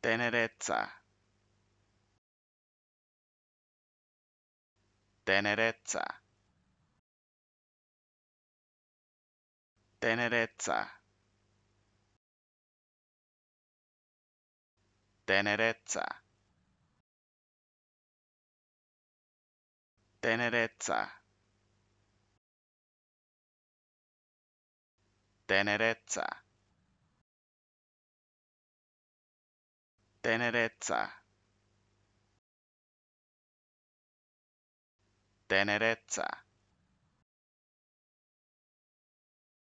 tenerezza tenerezza tenerezza tenerezza tenerezza tenerezza tenerezza tenerezza